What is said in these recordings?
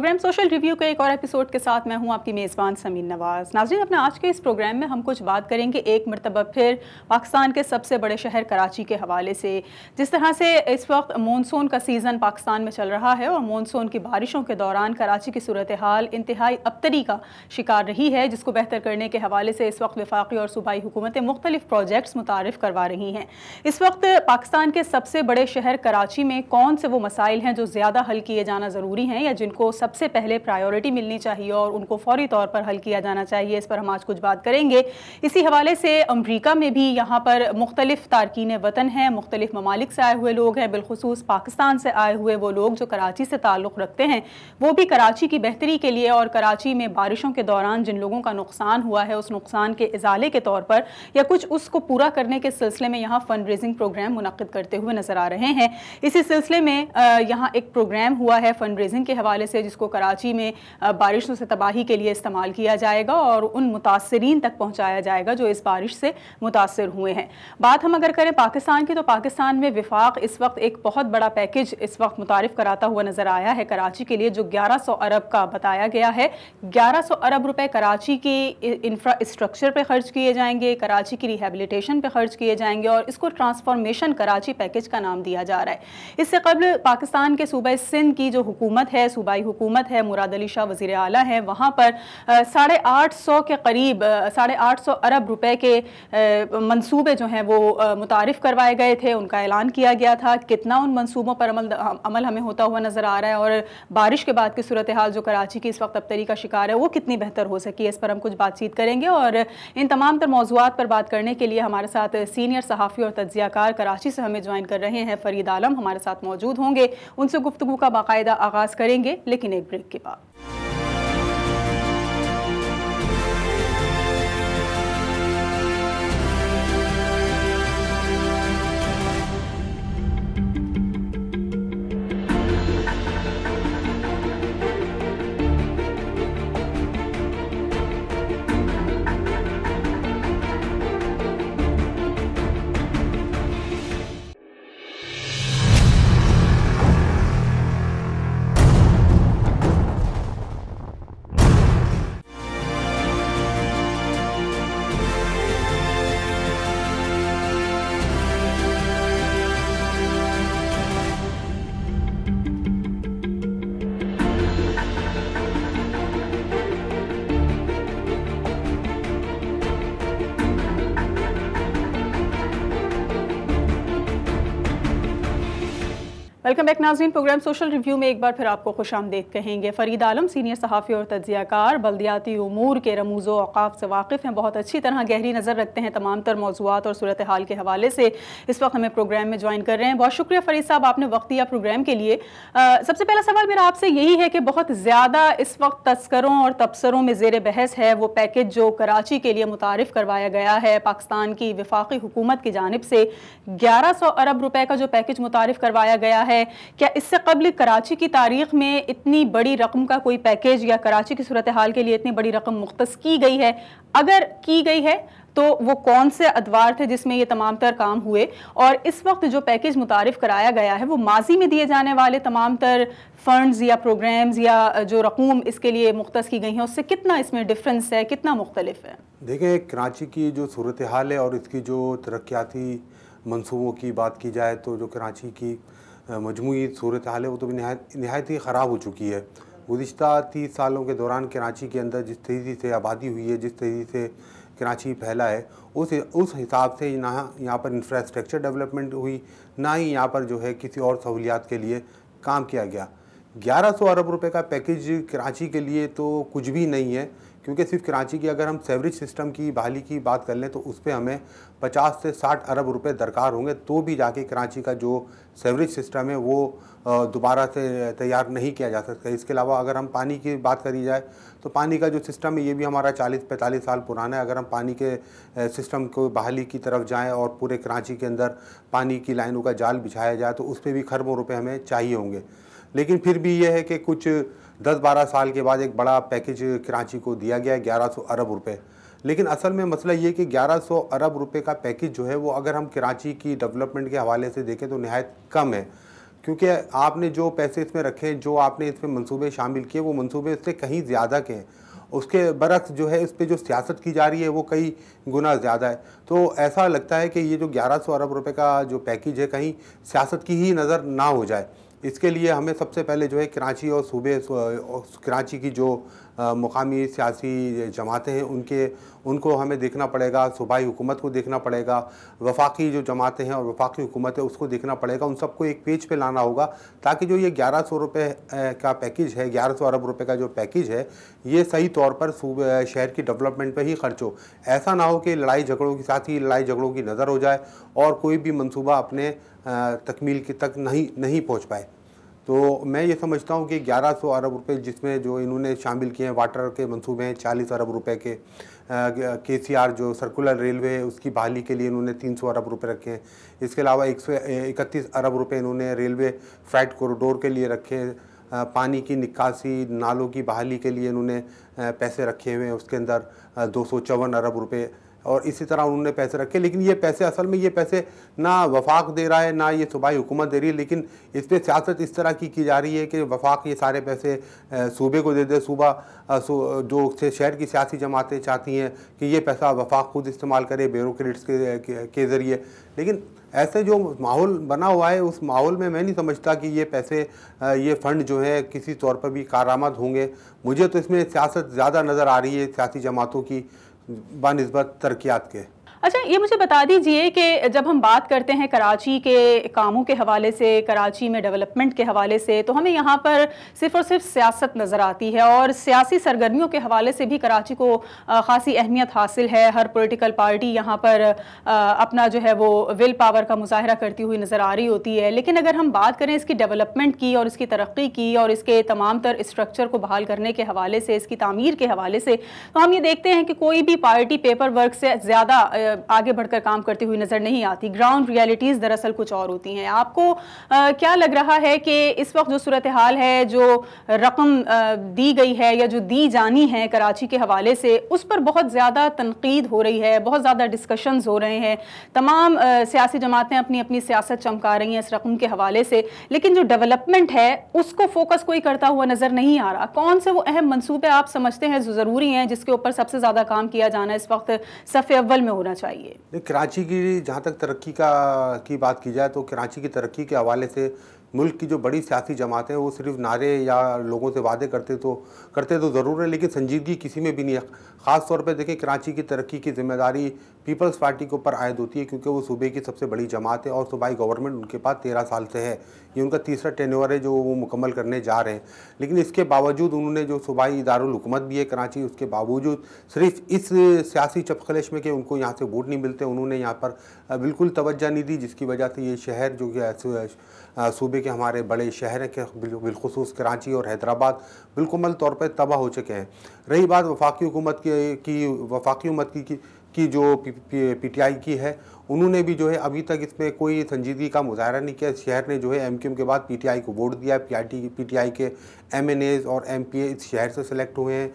programme social review के एक और एपिसोड के साथ मैं हूं आपकी मेज़बान समीन नवाज़ नाजरीन अपने आज के इस प्रोग्राम में हम कुछ बात करेंगे एक मरतबा फिर पाकिस्तान के सबसे बड़े शहर कराची के हवाले से जिस तरह से इस वक्त मानसून का सीज़न पाकिस्तान में चल रहा है और मानसून की बारिशों के दौरान कराची की सूरत हाल इंतहाई अबतरी का शिकार रही है जिसको बेहतर करने के हवाले से इस वक्त वफाकी और सूबाई हुकूमतें मुख्तलिफ प्रोजेक्ट्स मुतारफ़ करवा रही हैं इस वक्त पाकिस्तान के सबसे बड़े शहर कराची में कौन से वो मसाइल हैं जो ज़्यादा हल किए जाना ज़रूरी हैं या जिनको सबसे पहले प्रायोरिटी मिलनी चाहिए और उनको फौरी तौर पर हल किया जाना चाहिए इस पर हम आज कुछ बात करेंगे इसी हवाले से अमरीका में भी यहाँ पर मुख्तलिफ तारकिन वतन हैं मुख्तलिफ ममालिक से आए हुए लोग हैं बिलखसूस पाकिस्तान से आए हुए वो लोग जो कराची से ताल्लुक़ रखते हैं वो भी कराची की बेहतरी के लिए और कराची में बारिशों के दौरान जिन लोगों का नुकसान हुआ है उस नुकसान के इजाले के तौर पर या कुछ उसको पूरा करने के सिलसिले में यहाँ फंड रेजिंग प्रोग्राम मुनद करते हुए नजर आ रहे हैं इसी सिलसिले में यहाँ एक प्रोग्राम हुआ है फंड रेजिंग के हवाले से जिसको जिसको कराची में बारिशों से तबाही के लिए इस्तेमाल किया जाएगा और उन मुतासरीन तक पहुँचाया जाएगा जो इस बारिश से मुतासर हुए हैं बात हम अगर करें पाकिस्तान की तो पाकिस्तान में विफाक इस वक्त एक बहुत बड़ा पैकेज इस वक्त मुतारफ़ कराता हुआ नज़र आया है कराची के लिए जो ग्यारह अरब का बताया गया है ग्यारह अरब रुपये कराची के इंफ्रास्ट्रक्चर पर खर्च किए जाएंगे कराची की रिहेबिलिटेशन पर खर्च किए जाएंगे और इसको ट्रांसफॉर्मेशन कराची पैकेज का नाम दिया जा रहा है इससे कबल पाकिस्तान के सूबे सिंध की जो हुकूमत है सूबाई हुकूमत हुकूमत है मुराद अली शाह वज़ी अली हैं वहाँ पर साढ़े आठ सौ के करीब साढ़े आठ सौ अरब रुपए के मनसूबे जो हैं वो मुतारफ़ करवाए गए थे उनका ऐलान किया गया था कितना उन मनसूबों पर अमल अमल हमें होता हुआ नज़र आ रहा है और बारिश के बाद की सूरत हाल जो कराची की इस वक्त अबतरी का शिकार है वो कितनी बेहतर हो सकी इस पर हम कुछ बातचीत करेंगे और इन तमाम तर मौजूद पर बात करने के लिए हमारे साथ सीनियर सहाफ़ी और तजियाकार कराची से हमें ज्वाइन कर रहे हैं फ़रीद आलम हमारे साथ मौजूद होंगे उनसे गुफ्तु का बाकायदा आगाज़ करेंगे लेकिन ब्रेक के बाद वेलकम बैक नाजीन प्रोग्राम सोशल रिव्यू में एक बार फिर आपको खुश आमदेद कहेंगे फरीद आलम सीनियर सहाफ़ी और तजियाकार बल्दियाती अमूर के रमूज़ अवकाफ़ से वाकिफ़ हैं बहुत अच्छी तरह गहरी नज़र रखते हैं तमाम तर मौजूद और सूरत हाल के हवाले से इस वक्त हमें प्रोग्राम में ज्वाइन कर रहे हैं बहुत शुक्रिया फरीद साहब आपने वक्त दिया प्रोग्राम के लिए आ, सबसे पहला सवाल मेरा आपसे यही है कि बहुत ज़्यादा इस वक्त तस्करों और तबसरों में जेर बहस है वो पैकेज जो कराची के लिए मुतारफ़ करवाया गया है पाकिस्तान की वफाकी हुकूमत की जानब से ग्यारह सौ अरब रुपये का जो पैकेज मुतारफ़ करवाया गया है क्या इससे कबल कराची की तारीख में इतनी बड़ी रकम का कोई पैकेज या कराची की सूरत हाल के लिए इतनी बड़ी रकम मुख्त की गई है अगर की गई है तो वो कौन से अदवार थे जिसमें ये तमाम तर काम हुए और इस वक्त जो पैकेज मुतारफ़ कराया गया है वो माजी में दिए जाने वाले तमाम तर फंड्स या प्रोग्राम्स या जो रकूम इसके लिए मुख्त की गई हैं उससे कितना इसमें डिफरेंस है कितना मुख्तलिफ है देखें कराची की जो सूरत हाल है और इसकी जो तरक्याती मनसूबों की बात की जाए तो जो कराची की मजमू सूरत हाल है वो तो भी नहायत नहायत ही ख़राब हो चुकी है गुज्त तीस सालों के दौरान कराची के अंदर जिस तेज़ी से आबादी हुई है जिस तेज़ी से कराची फैला है उस उस हिसाब से ना यहाँ पर इंफ्रास्ट्रक्चर डेवलपमेंट हुई ना ही यहाँ पर जो है किसी और सहूलियात के लिए काम किया गया 1100 अरब रुपए का पैकेज कराची के लिए तो कुछ भी नहीं है क्योंकि सिर्फ कराची की अगर हम सेवरेज सिस्टम की बहाली की बात कर लें तो उस पर हमें 50 से 60 अरब रुपए दरकार होंगे तो भी जाके कराची का जो सेवरेज सिस्टम है वो दोबारा से तैयार नहीं किया जा सकता इसके अलावा अगर हम पानी की बात करी जाए तो पानी का जो सिस्टम है ये भी हमारा 40-45 साल पुराना है अगर हम पानी के सिस्टम को बहाली की तरफ जाएं और पूरे कराची के अंदर पानी की लाइनों का जाल बिछाया जाए तो उस पर भी खरबों रुपये हमें चाहिए होंगे लेकिन फिर भी ये है कि कुछ दस बारह साल के बाद एक बड़ा पैकेज कराची को दिया गया है सौ अरब रुपये लेकिन असल में मसला ये कि 1100 अरब रुपए का पैकेज जो है वो अगर हम कराची की डेवलपमेंट के हवाले से देखें तो नहायत कम है क्योंकि आपने जो पैसे इसमें रखे हैं जो आपने इसमें मंसूबे शामिल किए वो मंसूबे इससे कहीं ज़्यादा के हैं उसके बरक्स जो है इस पर जो सियासत की जा रही है वो कई गुना ज़्यादा है तो ऐसा लगता है कि ये जो सौ अरब रुपये का जो पैकेज है कहीं सियासत की ही नज़र ना हो जाए इसके लिए हमें सबसे पहले जो है कराची और सूबे कराची की जो मुकामी सियासी जमातें हैं उनके उनको हमें देखना पड़ेगा सूबाई हुकूमत को देखना पड़ेगा वफाकी जो जमातें हैं और वफाकी हुकूमत है उसको देखना पड़ेगा उन सबको एक पेज पे लाना होगा ताकि जो ये ग्यारह सौ रुपये का पैकेज है ग्यारह सौ अरब रुपये का जो पैकेज है ये सही तौर पर सूबे शहर की डेवलपमेंट पर ही खर्च हो ऐसा ना हो कि लड़ाई झगड़ों के साथ ही लड़ाई झगड़ों की नज़र हो जाए और कोई भी मनसूबा अपने तकमील की तक नहीं नहीं पहुंच पाए तो मैं ये समझता हूँ कि 1100 अरब रुपए जिसमें जो इन्होंने शामिल किए हैं वाटर के मंसूबे हैं चालीस अरब रुपए के के सी आर जो सर्कुलर रेलवे है उसकी बहाली के लिए इन्होंने 300 अरब रुपए रखे हैं इसके अलावा एक सौ इकतीस अरब रुपए इन्होंने रेलवे फ्लाइट कॉरिडोर के लिए रखे हैं पानी की निकासी नालों की बहाली के लिए इन्होंने पैसे रखे हुए हैं उसके अंदर दो सौ चौवन अरब रुपये और इसी तरह उन्होंने पैसे रखे लेकिन ये पैसे असल में ये पैसे ना वफाक दे रहा है ना ये सूबाई हुकूमत दे रही है लेकिन इस पर सियासत इस तरह की की जा रही है कि वफाक ये सारे पैसे सूबे को दे दे सूबा जो से शहर की सियासी जमातें चाहती हैं कि ये पैसा वफाक खुद इस्तेमाल करे ब्यूरोट्स के, के, के ज़रिए लेकिन ऐसे जो माहौल बना हुआ है उस माहौल में मैं नहीं समझता कि ये पैसे ये फ़ंड जो है किसी तौर पर भी कारामद होंगे मुझे तो इसमें सियासत ज़्यादा नज़र आ रही है सियासी जमातों की बनस्बत तरक्यात के अच्छा ये मुझे बता दीजिए कि जब हम बात करते हैं कराची के कामों के हवाले से कराची में डेवलपमेंट के हवाले से तो हमें यहाँ पर सिर्फ और सिर्फ सियासत नज़र आती है और सियासी सरगर्मियों के हवाले से भी कराची को ख़ासी अहमियत हासिल है हर पॉलिटिकल पार्टी यहाँ पर अपना जो है वो विल पावर का मुजाहरा करती हुई नज़र आ रही होती है लेकिन अगर हम बात करें इसकी डेवलपमेंट की और इसकी तरक्की की और इसके तमाम तर स्ट्रक्चर को बहाल करने के हवाले से इसकी तमीर के हवाले से तो हम ये देखते हैं कि कोई भी पार्टी पेपर वर्क से ज़्यादा आगे बढ़कर काम करती हुई नज़र नहीं आती ग्राउंड रियलिटीज़ दरअसल कुछ और होती हैं आपको आ, क्या लग रहा है कि इस वक्त जो सूरत हाल है जो रकम दी गई है या जो दी जानी है कराची के हवाले से उस पर बहुत ज़्यादा तनकीद हो रही है बहुत ज़्यादा डिस्कशन हो रहे हैं तमाम सियासी जमातें अपनी अपनी सियासत चमका रही हैं इस रकम के हवाले से लेकिन जो डेवलपमेंट है उसको फोकस कोई करता हुआ नज़र नहीं आ रहा कौन से वो अहम मनसूबे आप समझते हैं जो ज़रूरी हैं जिसके ऊपर सबसे ज़्यादा काम किया जाना इस वक्त सफ़े अव्वल में होना चाहिए चाहिए कराची की जहाँ तक तरक्की का की बात की जाए तो कराची की तरक्की के हवाले से मुल्क की जो बड़ी सियासी जमातें हैं वो सिर्फ नारे या लोगों से वादे करते तो करते तो ज़रूर है लेकिन संजीदगी किसी में भी नहीं है ख़ास तौर पर देखें कराची की तरक्की की जिम्मेदारी पीपल्स पार्टी के ऊपर आयद होती है क्योंकि वो सूबे की सबसे बड़ी जमात है और सूबाई गवर्नमेंट उनके पास तेरह साल से है ये उनका तीसरा टेनवर है जो वो मुकम्मल करने जा रहे हैं लेकिन इसके बावजूद उन्होंने जो सूबाई इदारकूमत भी है कराची उसके बावजूद सिर्फ इस सियासी चपखलेश में कि उनको यहाँ से वोट नहीं मिलते उन्होंने यहाँ पर बिल्कुल तोज्जह नहीं दी जिसकी वजह से ये शहर जो कि सूबे के हमारे बड़े शहर हैं बिलखसूस कराची और हैदराबाद बिल्कुल तौर पर तबाह हो चुके हैं रही बात वफाकी हुकूमत की, की वफाकी हुकूमत की की जो पीटीआई की है उन्होंने भी जो है अभी तक इसमें कोई संजीदगी का मुजाहरा नहीं किया शहर ने जो है एमक्यूएम के बाद पीटीआई को वोट दिया पीआईटी पीटीआई के एम और एम इस शहर से सेलेक्ट हुए हैं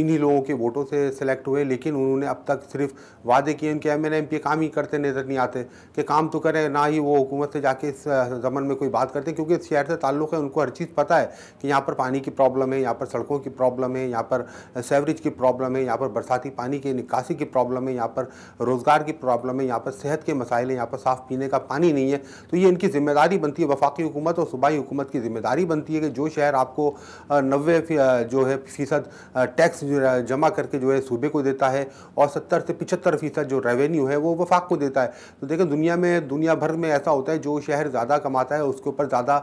इन्हीं लोगों के वोटों से सेलेक्ट हुए लेकिन उन्होंने अब तक सिर्फ वादे किए उनके एम एन काम ही करते नज़र नहीं आते कि काम तो करें ना ही वो हुकूमत से जाके इस ज़मन में कोई बात करते क्योंकि इस शहर से ताल्लुक़ है उनको हर चीज़ पता है कि यहाँ पर पानी की प्रॉब्लम है यहाँ पर सड़कों की प्रॉब्लम है यहाँ पर सेवरेज की प्रॉब्लम है यहाँ पर बरसाती पानी की निकासी की प्रॉब्लम है यहाँ पर रोज़गार की प्रॉब्लम है यहाँ पर सेहत के मसाइल हैं यहाँ पर साफ़ पीने का पानी नहीं है तो ये इनकी ज़िम्मेदारी बनती है वफाकी हुकूमत और सूबाई हुकूमत की ज़िम्मेदारी बनती है कि जो शहर आप आपको नब्बे जो है फ़ीसद टैक्स जमा करके जो है सूबे को देता है और सत्तर से पिछहत्तर फ़ीसद जो रेवेन्यू है वो वफाक को देता है तो देखें दुनिया में दुनिया भर में ऐसा होता है जो शहर ज़्यादा कमाता है उसके ऊपर ज़्यादा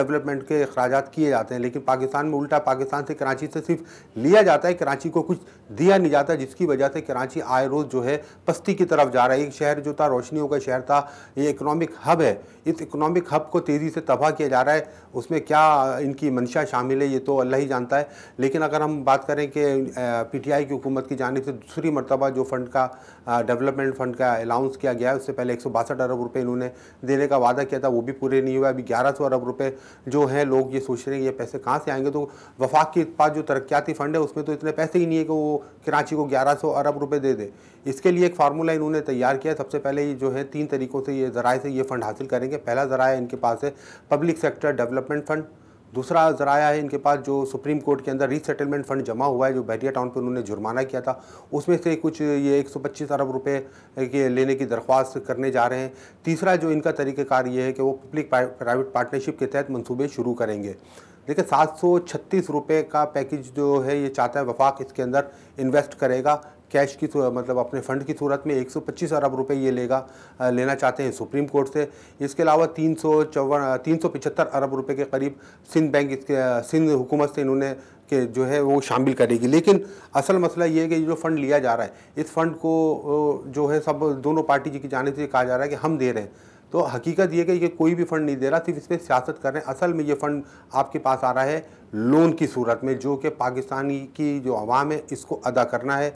डेवलपमेंट के अखराज किए जाते हैं लेकिन पाकिस्तान में उल्टा पाकिस्तान से कराची से सिर्फ लिया जाता है कराची को कुछ दिया नहीं जाता जिसकी वजह से कराची आए रोज़ जो है पस्ती की तरफ जा रहा है एक शहर जो था रोशनियों का शहर था ये इकोनॉमिक हब है इस इकोनॉमिक हब को तेज़ी से तबाह किया जा रहा है उसमें क्या इनकी मंशा शामिल है ये तो अल्लाह ही जानता है लेकिन अगर हम बात करें कि पी टी आई की हुकूमत की जानब से दूसरी मरतबा जो फ़ंड का डेवलपमेंट फ़ंड का अलाउंस किया गया है उससे पहले एक सौ बासठ अरब रुपये इन्होंने देने का वादा किया था वो भी पूरे नहीं हुआ अभी ग्यारह सौ अरब रुपये जो हैं लोग ये सोच रहे हैं ये पैसे कहाँ से आएंगे तो वफाक के पास जो तरक्याती फ़ंड है उसमें तो इतने पैसे ही नहीं है कि वो कराची को 1100 अरब रुपए दे दे इसके लिए एक फार्मूला इन्होंने तैयार किया सबसे पहले ये जो है तीन तरीक़ों से ये ज़राए से ये फ़ंड हासिल करेंगे पहला जराया इनके पास है पब्लिक सेक्टर डेवलपमेंट फ़ंड दूसरा ज़राया है इनके पास जो सुप्रीम कोर्ट के अंदर रीसेटलमेंट फंड जमा हुआ है जो बैरिया टाउन पर उन्होंने जुर्माना किया था उसमें से कुछ ये 125 अरब रुपए के लेने की दरख्वास्त करने जा रहे हैं तीसरा जो इनका तरीक़ेकार ये है कि वो पब्लिक प्राइवेट पार्टनरशिप के तहत मंसूबे शुरू करेंगे देखिए सात सौ छत्तीस का पैकेज जो है ये चाहता है वफाक इसके अंदर इन्वेस्ट करेगा कैश की मतलब अपने फंड की सूरत में 125 अरब रुपए ये लेगा लेना चाहते हैं सुप्रीम कोर्ट से इसके अलावा तीन सौ चौवन तीन सौ पचहत्तर अरब रुपए के करीब सिंध बैंक इसके सिंध हुकूमत से इन्होंने के जो है वो शामिल करेगी लेकिन असल मसला ये है कि जो फ़ंड लिया जा रहा है इस फंड को जो है सब दोनों पार्टी जी की जाने से कहा जा रहा है कि हम दे रहे हैं तो हकीकत ये कि ये कोई भी फंड नहीं दे रहा सिर्फ इस पर सियासत कर रहे हैं असल में ये फंड आपके पास आ रहा है लोन की सूरत में जो कि पाकिस्तानी की जो आवाम है इसको अदा करना है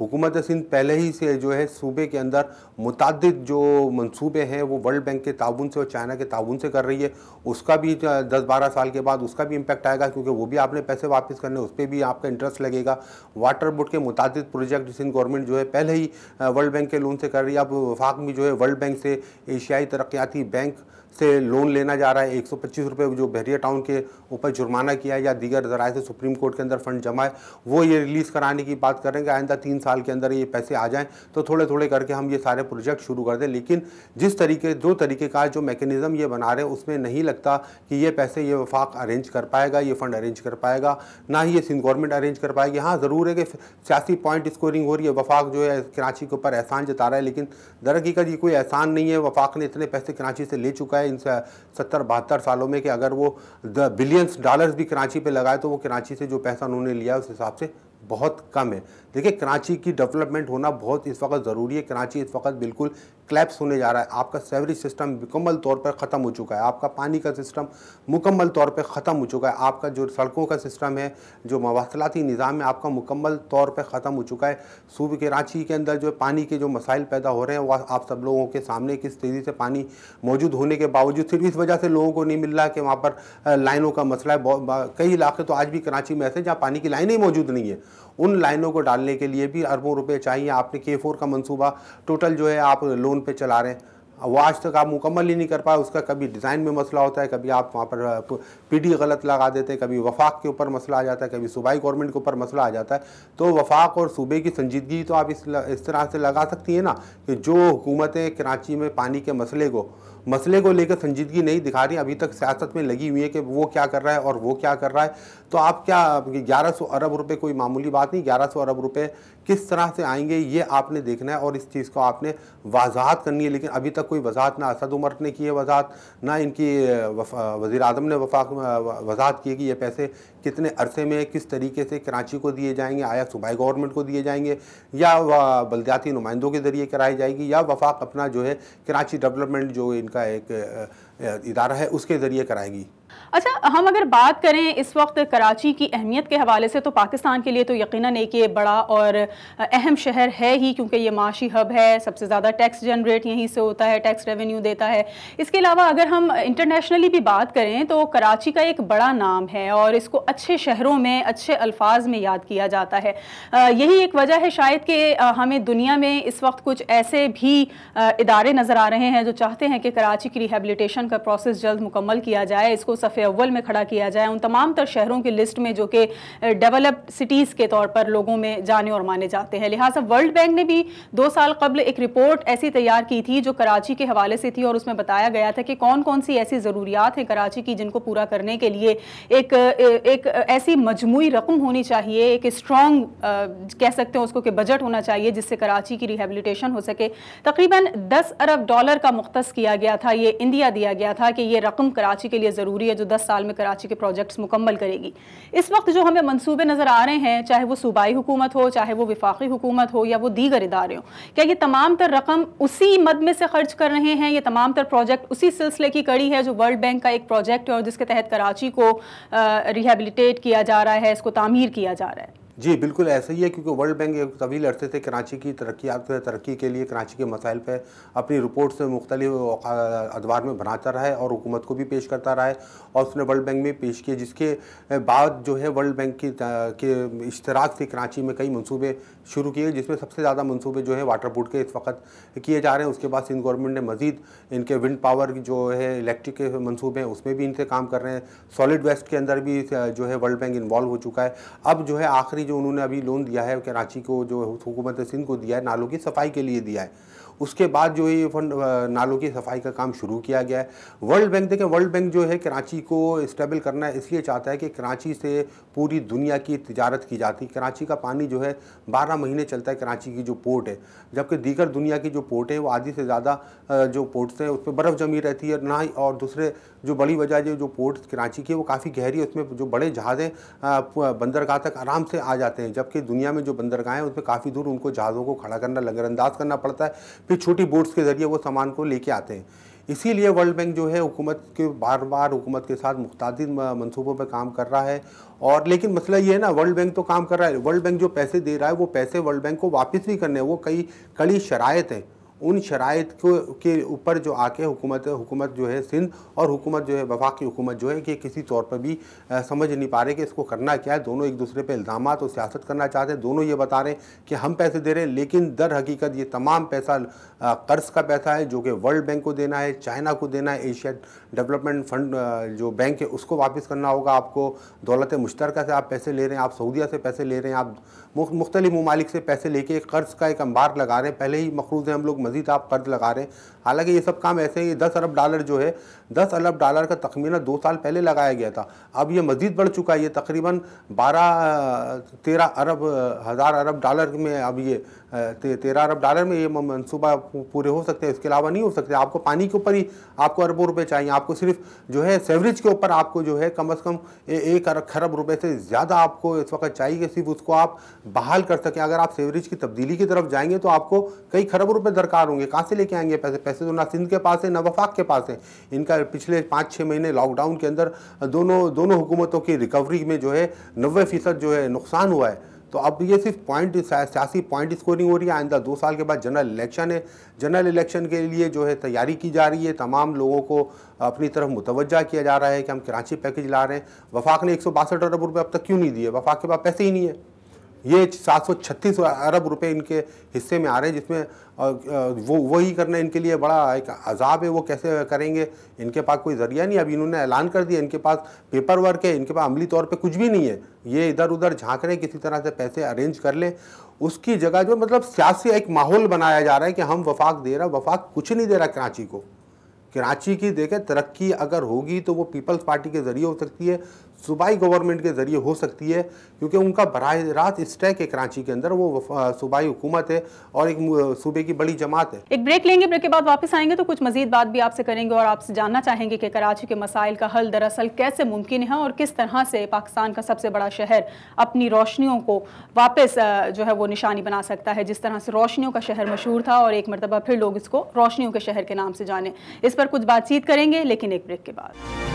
हुकूमत सिंध पहले ही से जो है सूबे के अंदर मुतद जो मनसूबे हैं वो वर्ल्ड बैंक के ताउन से और चाइना के ताउन से कर रही है उसका भी दस बारह साल के बाद उसका भी इम्पैक्ट आएगा क्योंकि वो भी आपने पैसे वापस करने उस पर भी आपका इंटरेस्ट लगेगा वाटर बोर्ड के मुतद प्रोजेक्ट सिंध गवर्नमेंट जो है पहले ही वर्ल्ड बैंक के लोन से कर रही है अब वफाक में जो है वर्ल्ड बैंक से एशियाई तरक्याती बैंक से लोन लेना जा रहा है एक सौ जो बहरिया टाउन के ऊपर जुर्माना किया है या दीगर जराए से सुप्रीम कोर्ट के अंदर फंड जमा है वो ये रिलीज़ कराने की बात करेंगे आइंदा तीन साल के अंदर ये पैसे आ जाएँ तो थोड़े थोड़े करके हम ये सारे प्रोजेक्ट शुरू कर दें लेकिन जिस तरीके जो तरीके का जो मैकेनिज़्म ये बना रहे हैं उसमें नहीं लगता कि ये पैसे ये वफाक अरेंज कर पाएगा ये फ़ंड अरेंज कर पाएगा ना ही ये सिंध गवर्नमेंट अरेंज कर पाएगी हाँ ज़रूर है कि सियासी पॉइंट स्कोरिंग हो रही है वफाक जो है कराची के ऊपर एहसान जता रहा है लेकिन दरअकीकत ये कोई एहसान नहीं है वफाक ने इतने पैसे कराची से ले चुका है इन सत्तर बहत्तर सालों में कि अगर वो द बिलियंस डॉलर्स भी कराची पे लगाए तो वो कराची से जो पैसा उन्होंने लिया उस हिसाब से बहुत कम है देखिए कराची की डेवलपमेंट होना बहुत इस वक्त ज़रूरी है कराची इस वक्त बिल्कुल क्लैप्स होने जा रहा है आपका सेवरेज सिस्टम मुकम्मल तौर पर ख़त्म हो चुका है आपका पानी का सिस्टम मुकम्मल तौर पर ख़त्म हो चुका है आपका जो सड़कों का सिस्टम है जो मवासलाती निज़ाम है आपका मुकम्मल तौर पर ख़त्म हो चुका है सूबे कराची के अंदर जो पानी के जो मसाइल पैदा हो रहे हैं वह आप सब लोगों के सामने किस तेज़ी से पानी मौजूद होने के बावजूद सिर्फ इस वजह से लोगों को नहीं मिल रहा कि वहाँ पर लाइनों का मसला है कई इलाके तो आज भी कराची में ऐसे जहाँ पानी की लाइनें ही मौजूद नहीं है उन लाइनों को डालने के लिए भी अरबों रुपये चाहिए आपने के फोर का मंसूबा टोटल जो है आप लोन पे चला रहे हैं वो आज तक आप मुकम्मल ही नहीं कर पाए उसका कभी डिज़ाइन में मसला होता है कभी आप वहाँ पर पीडी गलत लगा देते हैं कभी वफाक के ऊपर मसला आ जाता है कभी सूबाई गवर्नमेंट के ऊपर मसला आ जाता है तो वफाक और सूबे की संजीदगी तो आप इस इस तरह से लगा सकती हैं ना कि जो हुकूमतें कराची में पानी के मसले को मसले को लेकर संजीदगी नहीं दिखा रही अभी तक सियासत में लगी हुई है कि वो क्या कर रहा है और वो क्या कर रहा है तो आप क्या ग्यारह अरब रुपये कोई मामूली बात नहीं ग्यारह अरब रुपये किस तरह से आएंगे ये आपने देखना है और इस चीज़ को आपने वजाहत करनी है लेकिन अभी तक कोई वजाहत ना असद उमर ने की है वजाहत ना इनकी वज़ी अजम ने वफाक वजाहत की है कि ये पैसे कितने अरसे में किस तरीके से कराची को दिए जाएंगे आया सूबाई गवर्नमेंट को दिए जाएंगे या बलदियाती नुमाइंदों के ज़रिए कराई जाएगी या वफाक अपना जो है कराची डेवलपमेंट जो इनका एक इदारा है उसके ज़रिए कराएगी अच्छा हम अगर बात करें इस वक्त कराची की अहमियत के हवाले से तो पाकिस्तान के लिए तो यकीनन एक ये बड़ा और अहम शहर है ही क्योंकि ये माशी हब है सबसे ज़्यादा टैक्स जनरेट यहीं से होता है टैक्स रेवेन्यू देता है इसके अलावा अगर हम इंटरनेशनली भी बात करें तो कराची का एक बड़ा नाम है और इसको अच्छे शहरों में अच्छे अल्फाज में याद किया जाता है यही एक वजह है शायद कि हमें दुनिया में इस वक्त कुछ ऐसे भी इदारे नज़र आ रहे हैं जो चाहते हैं कि कराची की रिहेबलीटेशन का प्रोसेस जल्द मुकम्मल किया जाए इसको सफ़े अव्वल में खड़ा किया जाए उन तमाम तर शहरों की लिस्ट में जो कि डेवलप्ड सिटीज़ के तौर पर लोगों में जाने और माने जाते हैं लिहाजा वर्ल्ड बैंक ने भी दो साल कबल एक रिपोर्ट ऐसी तैयार की थी जो कराची के हवाले से थी और उसमें बताया गया था कि कौन कौन सी ऐसी ज़रूरियात हैं कराची की जिनको पूरा करने के लिए एक एक ऐसी मजमू रकम होनी चाहिए एक स्ट्रॉन्ग कह सकते हैं उसको कि बजट होना चाहिए जिससे कराची की रिहेबलीटेशन हो सके तकरीबन दस अरब डॉलर का मुख्त किया गया था ये इंडिया दिया गया गया था कि ये रकम कराची के लिए ज़रूरी है जो दस साल में कराची के प्रोजेक्ट्स मुकम्मल करेगी इस वक्त जो हमें मनसूबे नज़र आ रहे हैं चाहे वो सूबाई हुकूमत हो चाहे वो विफाक़ी हुकूमत हो या वो दीगर इदारे हों क्या ये तमाम तर रकम उसी मद में से खर्च कर रहे हैं ये तमाम तर प्रोजेक्ट उसी सिलसिले की कड़ी है जो वर्ल्ड बैंक का एक प्रोजेक्ट है और जिसके तहत कराची को रिहेबलीटेट किया जा रहा है इसको तामीर किया जा रहा है जी बिल्कुल ऐसा ही है क्योंकि वर्ल्ड बैंक तभी लड़ते थे कराची की तरक्या तो तरक्की के लिए कराची के मसाइल पर अपनी रिपोर्ट्स से मुख्तलिफ अदवार में बनाता रहा है और हुकूमत को भी पेश करता रहा है और उसने वर्ल्ड बैंक में पेश किए जिसके बाद जो है वर्ल्ड बैंक की के इश्तराक से कराची में कई मनसूबे शुरू किए जिसमें सबसे ज़्यादा मनसूबे जो है वाटर बोर्ड के इस वक्त किए जा रहे हैं उसके बाद सिंध गवर्नमेंट ने मज़ीद इनके विंड पावर जो है इलेक्ट्रिक के मनसूबे हैं उसमें भी इनसे काम कर रहे हैं सॉलिड वेस्ट के अंदर भी जो है वर्ल्ड बैंक इन्वॉल्व हो चुका है अब जो है आखिरी जो उन्होंने अभी लोन दिया है कराची को जो हुकूमत सिंध को दिया है नालों की सफाई के लिए दिया है उसके बाद जो है ये फंड नालों की सफाई का काम शुरू किया गया है वर्ल्ड बैंक देखें वर्ल्ड बैंक जो है कराची को स्टेबल करना इसलिए चाहता है कि कराची से पूरी दुनिया की तजारत की जाती है कराची का पानी जो है बारह महीने चलता है कराची की जो पोर्ट है जबकि दीगर दुनिया की जो पोर्ट है वो आधी से ज़्यादा जो पोर्ट्स हैं उस पर बर्फ़ जमी रहती है ना और दूसरे जो बड़ी वजह जो जो पोर्ट कराची की है वो काफ़ी गहरी है उसमें जो बड़े जहाज़ें बंदरगाह तक आराम से आ जाते हैं जबकि दुनिया में जो बंदरगाह हैं उसमें काफ़ी दूर उनको जहाज़ों को खड़ा करना लंगरअंदाज करना पड़ता है फिर छोटी बोट्स के ज़रिए वो सामान को लेके आते हैं इसीलिए वर्ल्ड बैंक जो है हुकूमत के बार बार हुकूमत के साथ मुख्तादी मनसूबों पर काम कर रहा है और लेकिन मसला ये है ना वर्ल्ड बैंक तो काम कर रहा है वर्ल्ड बैंक जो पैसे दे रहा है वो पैसे वर्ल्ड बैंक को वापस नहीं करने वो कई कड़ी शराय हैं उन शरात को के ऊपर जो आके हुकूमत हुकूमत जो है सिंध और हुकूमत जो है वफाकी हुकूमत जो है कि किसी तौर पर भी आ, समझ नहीं पा रहे कि इसको करना क्या है दोनों एक दूसरे पर इल्ज़ाम और तो सियासत करना चाहते हैं दोनों ये बता रहे हैं कि हम पैसे दे रहे हैं लेकिन दर हकीकत ये तमाम पैसा कर्ज़ का पैसा है जो कि वर्ल्ड बैंक को देना है चाइना को देना है एशिया डेवलपमेंट फंड जो बैंक है उसको वापस करना होगा आपको दौलत मुश्तरक से आप पैसे ले रहे हैं आप सऊदिया से पैसे ले रहे हैं आप मुख्तलि ममालिक से पैसे लेके कर्ज़ का एक अंबार लगा रहे हैं पहले ही मखरूज है हम लोग मज़ीद आप कर्ज़ लगा रहे हैं हालांकि ये सब काम ऐसे ही दस अरब डॉलर जो है दस अरब डॉलर का तखमीना दो साल पहले लगाया गया था अब ये मज़ीद बढ़ चुका है ये तकरीबन बारह तेरह अरब हज़ार अरब डॉलर में अब ये ते, तेरह अरब डॉलर में ये मनसूबा पूरे हो सकते हैं इसके अलावा नहीं हो सकते आपको पानी के ऊपर ही आपको अरबों रुपये चाहिए आपको सिर्फ जो है सेवरेज के ऊपर आपको जो है कम अज़ कम एक अरब खरब रुपये से ज़्यादा आपको इस वक्त चाहिए सिर्फ उसको आप बहाल कर सकें अगर आप सेवरेज की तब्दीली की तरफ जाएंगे तो आपको कई खरब रुपये दरकार होंगे कहाँ से लेके आएंगे पैसे ऐसे तो ना सिंध के पास है ना वफाक के पास है इनका पिछले पाँच छः महीने लॉकडाउन के अंदर दोनों दोनों हुकूमतों की रिकवरी में जो है नबे फ़ीसद जो है नुकसान हुआ है तो अब ये सिर्फ पॉइंट सियासी पॉइंट स्कोरिंग हो रही है आइंदा दो साल के बाद जनरल इलेक्शन है जनरल इलेक्शन के लिए जो है तैयारी की जा रही है तमाम लोगों को अपनी तरफ मुतवजा किया जा रहा है कि हम कराची पैकेज ला रहे हैं वफाक ने एक सौ बासठ अरब रुपये अब तक क्यों नहीं दिए वफाक के पास पैसे ही नहीं है ये 736 अरब रुपए इनके हिस्से में आ रहे हैं जिसमें वो वही करना इनके लिए बड़ा एक अजाब है वो कैसे करेंगे इनके पास कोई ज़रिया नहीं अभी इन्होंने ऐलान कर दिया इनके पास पेपर वर्क है इनके पास अमली तौर पे कुछ भी नहीं है ये इधर उधर झांक रहे किसी तरह से पैसे अरेंज कर लें उसकी जगह जो मतलब सियासी एक माहौल बनाया जा रहा है कि हम वफाक दे रहा वफाक कुछ नहीं दे रहा कराची को कराची की देखें तरक्की अगर होगी तो वो पीपल्स पार्टी के ज़रिए हो सकती है सूबाई गवर्नमेंट के ज़रिए हो सकती है क्योंकि उनका बर रात स्टैक है कराची के अंदर वो सूबाई हुकूमत है और एक सूबे की बड़ी जमात है एक ब्रेक लेंगे ब्रेक के बाद वापस आएंगे तो कुछ मजीद बात भी आपसे करेंगे और आपसे जानना चाहेंगे कि कराची के मसाइल का हल दरअसल कैसे मुमकिन है और किस तरह से पाकिस्तान का सबसे बड़ा शहर अपनी रोशनियों को वापस जो है वो निशानी बना सकता है जिस तरह से रोशनियों का शहर मशहूर था और एक मरतबा फिर लोग इसको रोशनियों के शहर के नाम से जाने इस पर कुछ बातचीत करेंगे लेकिन एक ब्रेक के बाद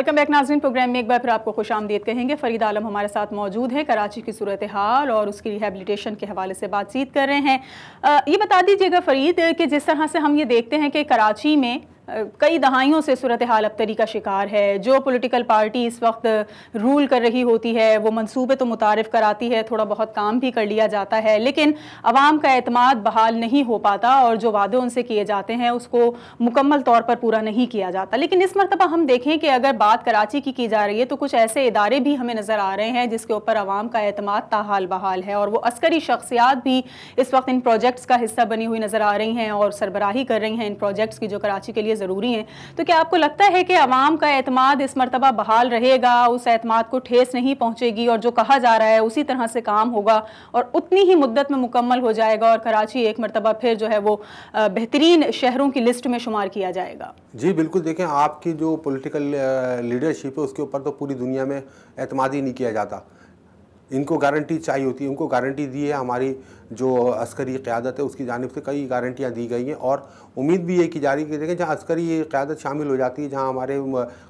वेलकम बैक नाजरीन प्रोग्राम में एक बार फिर आपको खुश आमदीद कहेंगे फरीद आलम हमारे साथ मौजूद है कराची की सूरत हाल और उसकी रिहेबलीटेशन के हवाले से बातचीत कर रहे हैं आ, ये बता दीजिएगा फरीद कि जिस तरह से हम ये देखते हैं कि कराची में कई दहाइयों से सूरत हाल अबतरी का शिकार है जो पोलिटिकल पार्टी इस वक्त रूल कर रही होती है वो मनसूबे तो मुतारफ़ कराती है थोड़ा बहुत काम भी कर लिया जाता है लेकिन आवाम का अतमाद बहाल नहीं हो पाता और जो वादे उनसे किए जाते हैं उसको मुकम्मल तौर पर पूरा नहीं किया जाता लेकिन इस मरतबा हम देखें कि अगर बात कराची की की जा रही है तो कुछ ऐसे इदारे भी हमें नज़र आ रहे हैं जिसके ऊपर आवाम का अतमाद ताहाल बहाल है और वह अस्करी शख्सियात भी इस वक्त इन प्रोजेक्ट्स का हिस्सा बनी हुई नज़र आ रही हैं और सरबराही कर रही हैं इन प्रोजेक्ट्स की जो कराची के लिए ज़रूरी हैं तो क्या आपको लगता है कि आवाम का अतमाद इस मरतबा बहाल रहेगा उस अतमाद को ठेस नहीं पहुँचेगी और जो कहा जा रहा है उसी तरह से काम होगा और उतनी ही मुद्दत में मुकम्मल हो जाएगा और कराची एक मरतबा फिर जो है वो बेहतरीन शहरों की लिस्ट में शुमार किया जाएगा जी बिल्कुल देखें आपकी जो पोलिटिकल लीडरशिप है उसके ऊपर तो पूरी दुनिया में अतमाद ही नहीं किया जाता इनको गारंटी चाहिए होती है उनको गारंटी दी है हमारी जो अस्करी क़्यादत है उसकी जानब से कई गारंटियाँ दी गई हैं और उम्मीद भी ये की जा रही है कि देखें जहाँ अस्करी क़्यादत शामिल हो जाती है जहाँ हमारे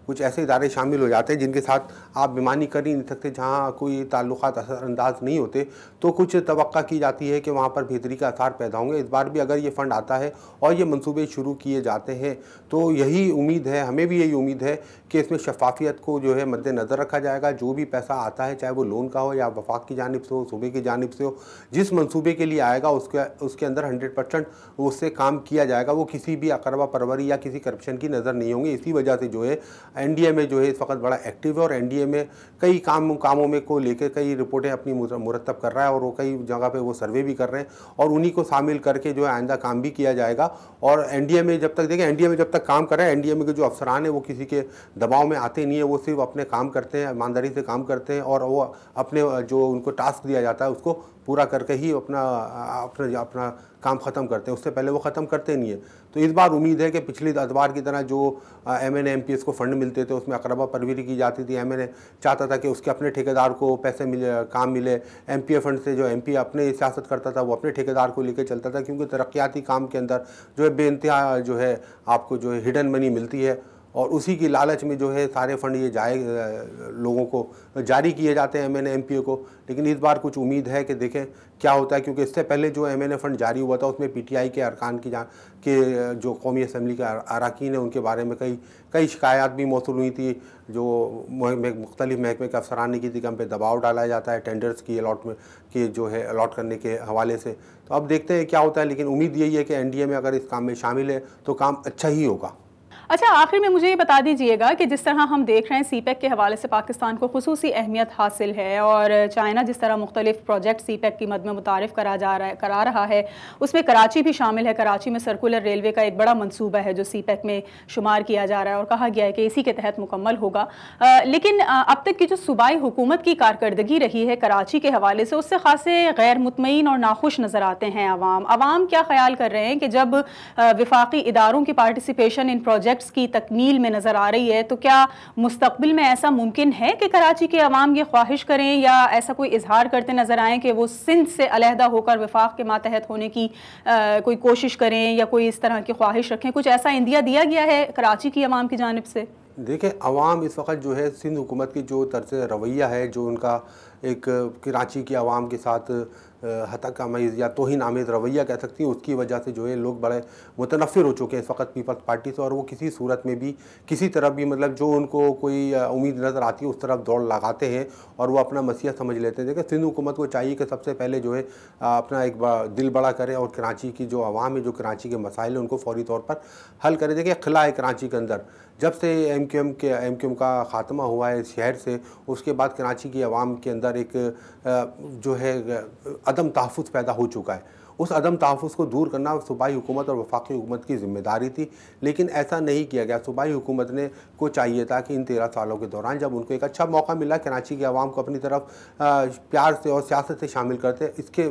कुछ ऐसे इदारे शामिल हो जाते हैं जिनके साथ आप बेमानी कर ही नहीं सकते जहाँ कोई ताल्लुक असरअंदाज नहीं होते तो कुछ तो की जाती है कि वहाँ पर बेहतरी का आसार पैदा होंगे इस बार भी अगर ये फ़ंड आता है और ये मनसूबे शुरू किए जाते हैं तो यही उम्मीद है हमें भी यही उम्मीद है कि इसमें शफाफियत को जो है मद्देनज़र रखा जाएगा जो भी पैसा आता है चाहे वो लोन का हो या वफाक की जानब से हो सूबे की जानब से हो जिस मनसूबे सूबे के लिए आएगा उसके उसके अंदर हंड्रेड परसेंट उससे काम किया जाएगा वो किसी भी अकरवा परवरी या किसी करप्शन की नज़र नहीं होंगी इसी वजह से जो है एनडीए में जो है इस वक्त बड़ा एक्टिव है और एनडीए में कई काम कामों में को लेकर कई रिपोर्टें अपनी मुरतब कर रहा है और वो कई जगह पर वो सर्वे भी कर रहे हैं और उन्हीं को शामिल करके जो है आइंदा काम भी किया जाएगा और एनडीए में जब तक देखें एनडीए में जब तक काम कर रहे हैं एनडीए में के जो अफसरान हैं वो किसी के दबाव में आते नहीं है वो सिर्फ अपने काम करते हैं ईमानदारी से काम करते हैं और वो अपने जो उनको टास्क दिया जाता है उसको पूरा करके ही अपना अपना अपना काम ख़त्म करते हैं उससे पहले वो ख़त्म करते नहीं है तो इस बार उम्मीद है कि पिछली अतवार की तरह जो M N M P S को फ़ंड मिलते थे उसमें अकरबा परवरी की जाती थी एम एन ए चाहता था कि उसके अपने ठेकेदार को पैसे मिले काम मिले एम पी ए फंड से जो एम पी अपने सियासत करता था वो अपने ठेकेदार को लेकर चलता था क्योंकि तरक्याती काम के अंदर जो है बेानतहा जो है आपको जो है हिडन मनी मिलती है और उसी की लालच में जो है सारे फंड ये जाए लोगों को जारी किए जाते हैं एम एन को लेकिन इस बार कुछ उम्मीद है कि देखें क्या होता है क्योंकि इससे पहले जो एम फंड जारी हुआ था उसमें पी टी आई के अरकान की जान के जो कौमी असम्बली के अरकान हैं उनके बारे में कई कई शिकायत भी मौसू हुई थी जो मुख्तलिफ महकमे के अफसरान ने की थी कि हम पे दबाव डाला जाता है टेंडर्स की अलाटमेंट के जो है अलाट करने के हवाले से तो अब देखते हैं क्या होता है लेकिन उम्मीद यही है कि एन में अगर इस काम में शामिल है तो काम अच्छा ही होगा अच्छा आखिर में मुझे ये बता दीजिएगा कि जिस तरह हम देख रहे हैं सी e के हवाले से पाकिस्तान को खसूस अहमियत हासिल है और चाइना जिस तरह मुख्तलिफ प्रोजेक्ट सी e की मद में मुतारफ़ करा जा रहा है करा रहा है उसमें कराची भी शामिल है कराची में सर्कुलर रेलवे का एक बड़ा मनसूबा है जो सी e में शुमार किया जा रहा है और कहा गया है कि इसी के तहत मुकम्मल होगा लेकिन अब तक की जो सूबाई हुकूमत की कारकर्दगी रही है कराची के हवाले से उससे खासे गैर मुतमिन और नाखुश नज़र आते हैं आवाम आवाम क्या ख्याल कर रहे हैं कि जब विफाक इदारों की पार्टिसिपेशन इन प्रोजेक्ट स्टेप्स की तकमील में नज़र आ रही है तो क्या मुस्तबिल में ऐसा मुमकिन है कि कराची के अवाम ये ख्वाहिश करें या ऐसा कोई इजहार करते नज़र आएँ कि वो सिंध से अलहदा होकर विफाक के मातहत होने की आ, कोई कोशिश करें या कोई इस तरह की ख्वाहिश रखें कुछ ऐसा इंदिया दिया गया है कराची की अवाम की जानब से देखें अवाम इस वक्त जो है सिंध हुकूमत की जो तर्ज रवैया है जो उनका एक कराची की आवाम के साथ मई या तो ही आमेज़ रवैया कह सकती हैं उसकी वजह से जो है लोग बड़े मुतनफ़िर हो चुके हैं इस वक्त पीपल्स पार्टी से और वो किसी सूरत में भी किसी तरफ भी मतलब जो उनको कोई उम्मीद नज़र आती है उस तरफ दौड़ लगाते हैं और वो अपना मसीह समझ लेते हैं देखिए सिंध हुकूमत को चाहिए कि सबसे पहले जो है अपना एक दिल बड़ा करें और कराची की जो आवाम है जो कराची के मसाइल हैं उनको फौरी तौर पर हल करें देखिए खिला है कराची के अंदर जब से एम क्यू एम के एम क्यू एम का ख़ात्मा हुआ है इस शहर से उसके बाद कराची की आवाम के अंदर एक जो है अदम तहफ़ पैदा हो चुका है उस अदम तहफ़ को दूर करना सूबाई हुकूमत और वफाकी हुकूमत की जिम्मेदारी थी लेकिन ऐसा नहीं किया गया सूबाई हुकूमत ने को चाहिए था कि इन तेरह सालों के दौरान जब उनको एक अच्छा मौका मिला कराची के आवाम को अपनी तरफ प्यार से और सियासत से शामिल करते इसके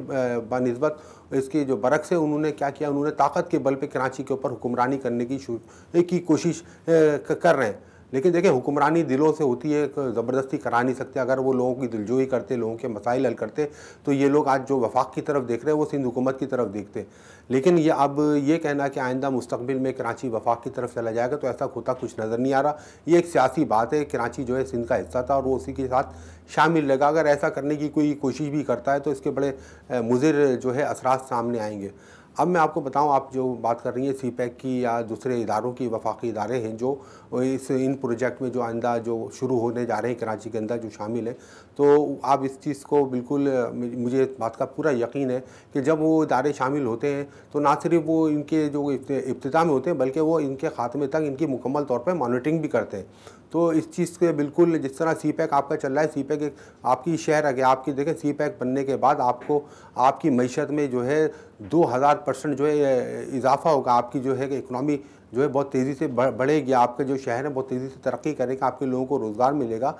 बनस्बत इसके जो बरक से उन्होंने क्या किया उन्होंने ताकत के बल पे कराची के ऊपर हुक्मरानी करने की की कोशिश कर रहे हैं लेकिन देखिए हुक्मरानी दिलों से होती है ज़बरदस्ती करा नहीं सकते अगर वो लोगों की दिलजोई करते लोगों के मसाइल हल करते तो ये लोग आज जो वफाक की तरफ देख रहे हैं वो सिंध हुकूमत की तरफ देखते लेकिन ये अब ये कहना कि आइंदा मुस्तबिल में कराची वफाक की तरफ चला जाएगा तो ऐसा होता कुछ नज़र नहीं आ रहा ये एक सियासी बात है कराची जो है सिंध का हिस्सा था और वो उसी के साथ शामिल रहेगा अगर ऐसा करने की कोई कोशिश भी करता है तो इसके बड़े मुजिर जो है असरात सामने आएंगे अब मैं आपको बताऊं आप जो बात कर रही हैं सी पैक e की या दूसरे इदारों की वफाकी इदारे हैं जो इस इन प्रोजेक्ट में जो आइंदा जो शुरू होने जा रहे हैं कराची के अंदर जो शामिल हैं तो आप इस चीज़ को बिल्कुल मुझे इस बात का पूरा यकीन है कि जब वो इदारे शामिल होते हैं तो ना सिर्फ वो इनके जो इब्तदा में होते हैं बल्कि वो इनके ख़ात्मे तक इनकी मुकम्मल तौर पर मॉनिटरिंग भी करते हैं तो इस चीज़ के बिल्कुल जिस तरह सी पैक आपका चल रहा है सी पैक आपकी शहर अगर आपकी देखें सी पैक बनने के बाद आपको आपकी मीशत में जो है दो हज़ार परसेंट जो है इजाफा होगा आपकी जो है कि इकनॉमी जो है बहुत तेज़ी से बढ़ेगी आपके जो शहर है बहुत तेज़ी से तरक्की करेगा आपके लोगों को रोज़गार मिलेगा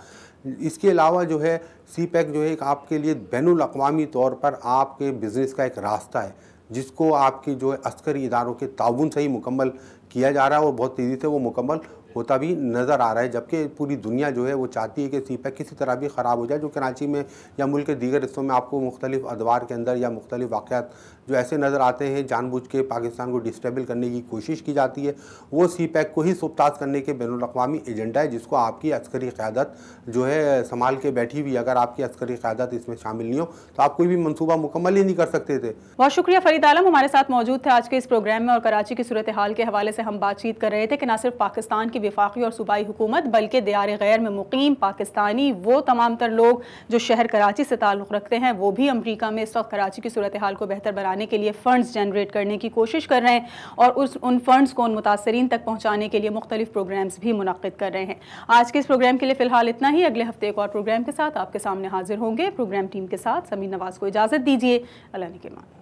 इसके अलावा जो है सी पैक जो है आपके लिए बैन अवी तौर पर आपके बिज़नेस का एक रास्ता है जिसको आपकी जो है अस्करी इदारों के ताउन से ही मुकम्मल किया जा रहा है और बहुत तेज़ी से वो मुकम्मल होता भी नज़र आ रहा है जबकि पूरी दुनिया जो है वो चाहती है कि सी पैक किसी तरह भी ख़राब हो जाए जो कराची में या मुल्क के दीगर हिस्सों में आपको मुख्तलिफ अदवार के अंदर या मुख्तलिफ वाक़ात जो ऐसे नज़र आते हैं जानबूझ के पाकिस्तान को डिस्टेबल करने की कोशिश की जाती है वो सी पैक को ही सुबताज करने के बैन अवी एजेंडा है जिसको आपकी अस्करी क़्यादत जो है संभाल के बैठी हुई अगर आपकी अस्करी क़्यादत इसमें शामिल नहीं हो तो आप कोई भी मनसूबा मुकम्मल ही नहीं कर सकते थे बहुत शुक्रिया फरीद आलम हमारे साथ मौजूद थे आज के इस प्रोग्राम में और कराची की सूरत हाल के हवाले से हम बातचीत कर रहे थे कि ना सिर्फ पाकिस्तान की कि विफाक़ी और सूबाई हुकूमत बल्कि दियार गैर में मुकीम पाकिस्तानी वो तमाम तर लोग जो शहर कराची से ताल्लुक़ रखते हैं वो भी अमरीका में इस वक्त कराची की सूरत हाल को बेहतर बनाने के लिए फ़ंड्स जनरेट करने की कोशिश कर रहे हैं और उस उन फ़ंड्स को उन मुतासरी तक पहुँचाने के लिए मुख्तलिफ़ प्रोग्राम्स भी मुनद कर रहे हैं आज के इस प्रोग्राम के लिए फ़िलहाल इतना ही अगले हफ्ते एक और प्रोग्राम के साथ आपके सामने हाजिर होंगे प्रोग्राम टीम के साथ समीर नवाज़ को इजाज़त दीजिए अल्लाह के मान